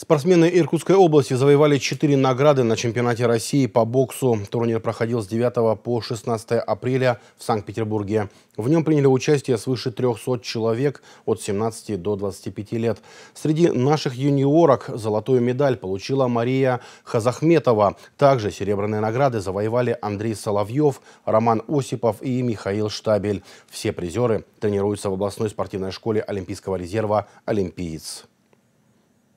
Спортсмены Иркутской области завоевали 4 награды на чемпионате России по боксу. Турнир проходил с 9 по 16 апреля в Санкт-Петербурге. В нем приняли участие свыше 300 человек от 17 до 25 лет. Среди наших юниорок золотую медаль получила Мария Хазахметова. Также серебряные награды завоевали Андрей Соловьев, Роман Осипов и Михаил Штабель. Все призеры тренируются в областной спортивной школе Олимпийского резерва «Олимпиец».